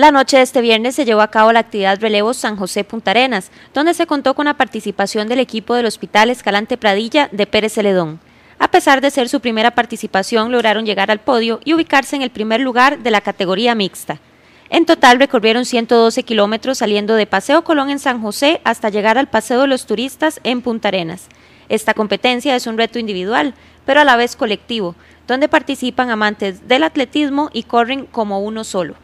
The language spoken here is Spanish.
La noche de este viernes se llevó a cabo la actividad Relevo San José Punta Arenas, donde se contó con la participación del equipo del Hospital Escalante Pradilla de Pérez Celedón. A pesar de ser su primera participación, lograron llegar al podio y ubicarse en el primer lugar de la categoría mixta. En total recorrieron 112 kilómetros saliendo de Paseo Colón en San José hasta llegar al Paseo de los Turistas en Punta Arenas. Esta competencia es un reto individual, pero a la vez colectivo, donde participan amantes del atletismo y corren como uno solo.